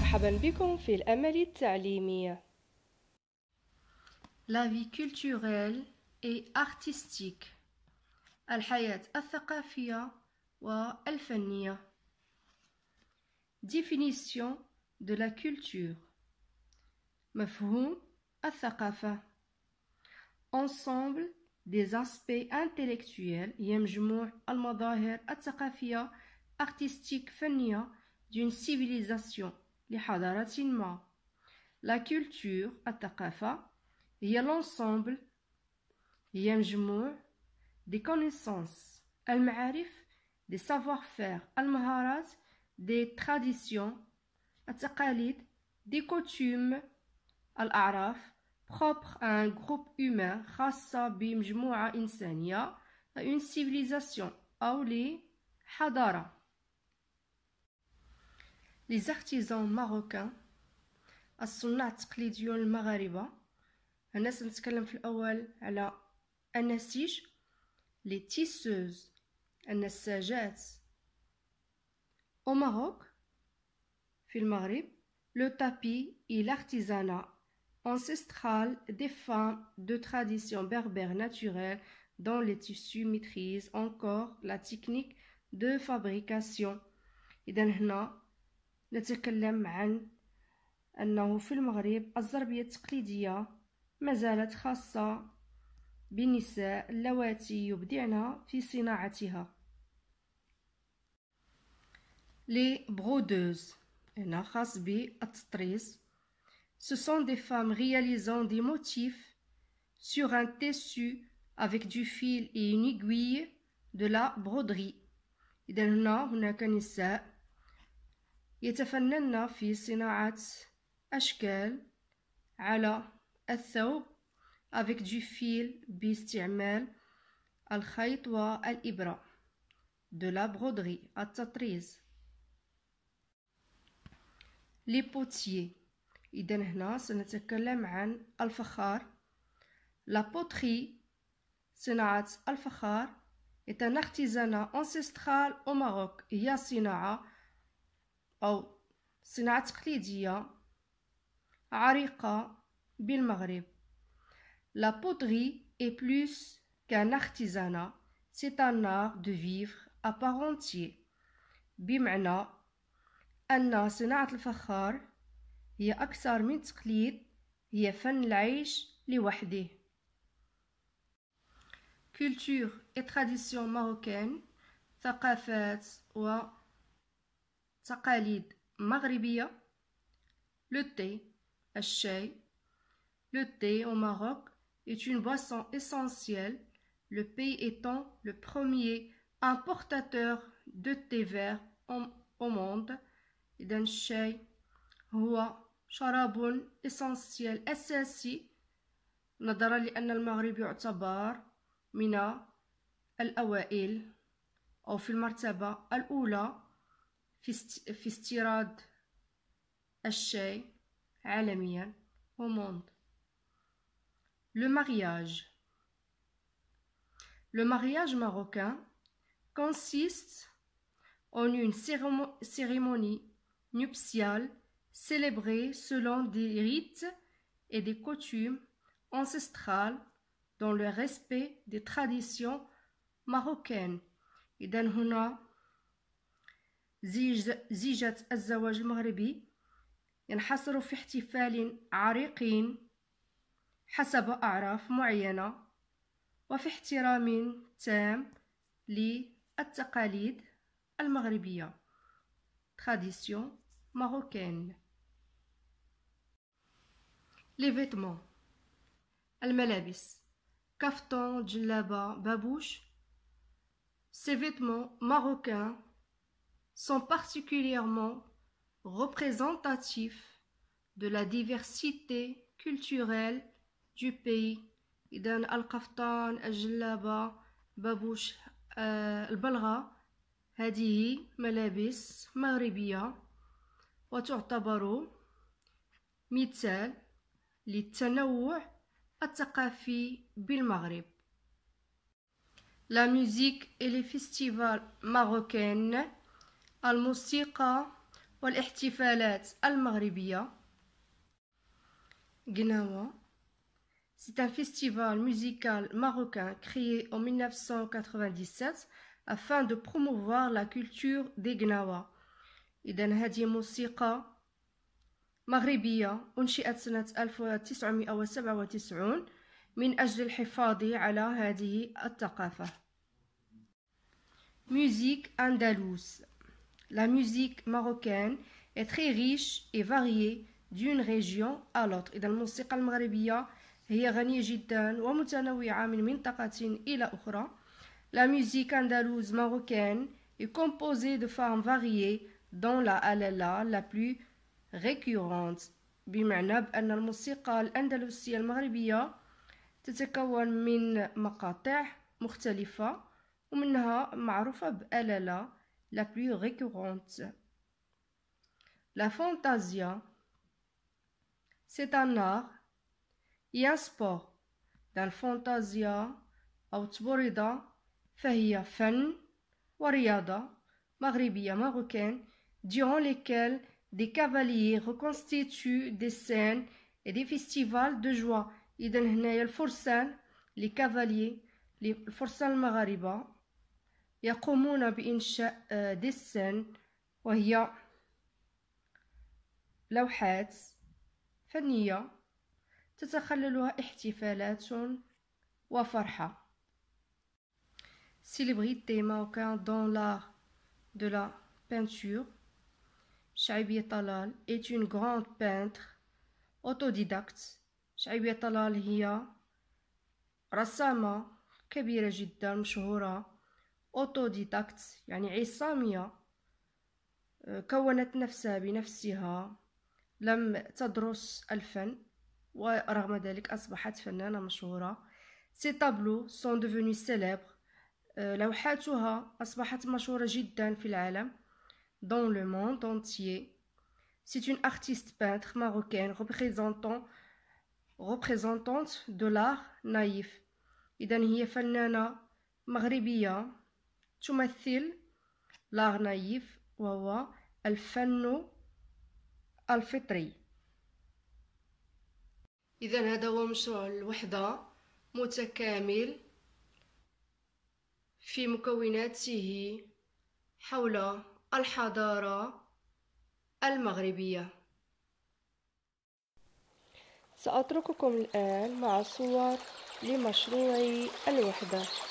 مرحبا بكم في الأمل التعليمي. La vie culturelle et artistique. الحياة الثقافية والفنية. Définition de la culture. مفهوم الثقافة. Ensemble des aspects intellectuels يجمع المظاهر الثقافية artistique فنية d'une civilisation la culture, الثقافة, هي l'ensemble, هي des connaissances, المعارف, des savoir-faire, المهارات, des traditions, التقاليد, des coutumes, الأعراف, propre à un groupe humain خاصة بمجموعة إنسانية une civilisation les les artisans marocains الصناع التقليديون المغاربة هنا سنتكلم في الأول les tisseuses tisseuses. Les النساجات au Maroc au le tapis et l'artisanat ancestral des femmes de tradition berbère naturelle dont les tissus maîtrisent encore la technique de fabrication. Et نتكلم عن أنه في المغرب الزربية التقليدية مازالت خاصة بالنساء اللواتي يبدعن في صناعتها لي برودوز هنا خاص بالتطريز Ce sont des femmes réalisant des motifs sur un tissu avec du fil et une aiguille de la broderie. إذا هنا هناك نساء يتفنن في صناعة أشكال على الثوب avec du fil باستعمال الخيط والإبرة de la broderie التطريز لي بوتيي إذا هنا سنتكلم عن الفخار لا بوتري صناعة الفخار est un artisanat ancestral au Maroc هي صناعة أو صناعة تقليدية عريقة بالمغرب لا بوتري اي بلوس كان ارتيزانا سي ان دو فيفر ابارونتي بمعنى ان صناعة الفخار هي اكثر من تقليد هي فن العيش لوحده كولتور اي تراديسيون ثقافات و Takalid maghribia Le thé, Le thé au Maroc est une boisson essentielle, le pays étant le premier importateur de thé vert au monde et d'un est essentiel. SSI n'adres leen est mina el awail au fil martaba al oula au monde. Le mariage. Le mariage marocain consiste en une cérémonie nuptiale célébrée selon des rites et des coutumes ancestrales dans le respect des traditions marocaines. زيج زيجة الزواج المغربي ينحصر في احتفال عريق حسب أعراف معينة وفي احترام تام للتقاليد المغربية تراديسيون ماروكين ليفيتمون الملابس كافتون جلابة بابوش سي فيتمون ماروكان sont particulièrement représentatifs de la diversité culturelle du pays. idan القفطان الجلابة بابوش البلغة هذه ملابس مغربية وتعتبر مثال للتنوع الثقافي بالمغرب La musique et les festivals marocains الموسيقى والاحتفالات المغربية Gnawa C'est un festival musical marocain créé en 1997 afin de promouvoir la culture des Gnawa. إذا هذه موسيقى مغربية أنشئت سنة 1997 من أجل الحفاظ على هذه الثقافة. Musique andalouse La musique marocaine est très riche et variée d'une région à l'autre. إذا الموسيقى المغربية هي غنية جدا ومتنوعة من منطقة إلى أخرى. La musique andalouse marocaine est composée de formes variées dont la alala la plus récurrente. بمعنى بأن الموسيقى الأندلسية المغربية تتكون من مقاطع مختلفة ومنها معروفة بألالة la plus récurrente. La fantasia, c'est un art et un sport. Dans la fantasia, Autorida Fahia فهي فن marocaine durant lesquels des cavaliers reconstituent des scènes et des festivals de joie. إذا هنايا les cavaliers les Forsan marocains. يقومون بإنشاء آه، ديسن وهي لوحات فنية تتخللها احتفالات وفرحة سيلبريتي ماروكان دون لار دو لا بانتور شعيبية طلال ايت اون غراند بانتر اوتوديداكت شعيبية طلال هي رسامة كبيرة جدا مشهورة أوتوديتاكت يعني عصامية آه، كونت نفسها بنفسها لم تدرس الفن ورغم ذلك أصبحت فنانة مشهورة سي تابلو سون دوفوني سيليبر لوحاتها أصبحت مشهورة جدا في العالم دون لو موند entier. سي اون ارتيست peintre marocaine représentant, représentante دو لار نايف إذا هي فنانة مغربية تمثل لاغ نايف وهو الفن الفطري إذا هذا هو مشروع الوحدة متكامل في مكوناته حول الحضارة المغربية سأترككم الآن مع صور لمشروع الوحدة